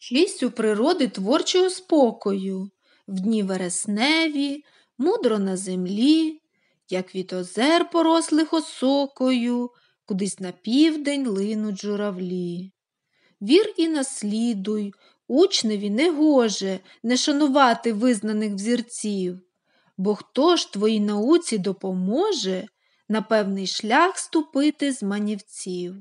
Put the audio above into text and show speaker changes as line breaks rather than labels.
честь у природи творчого спокою, в дні вересневі, мудро на землі, як від озер порослих осокою, кудись на південь линуть журавлі. Вір і наслідуй, учневі негоже не шанувати визнаних взірців, бо хто ж твоїй науці допоможе на певний шлях ступити з манівців.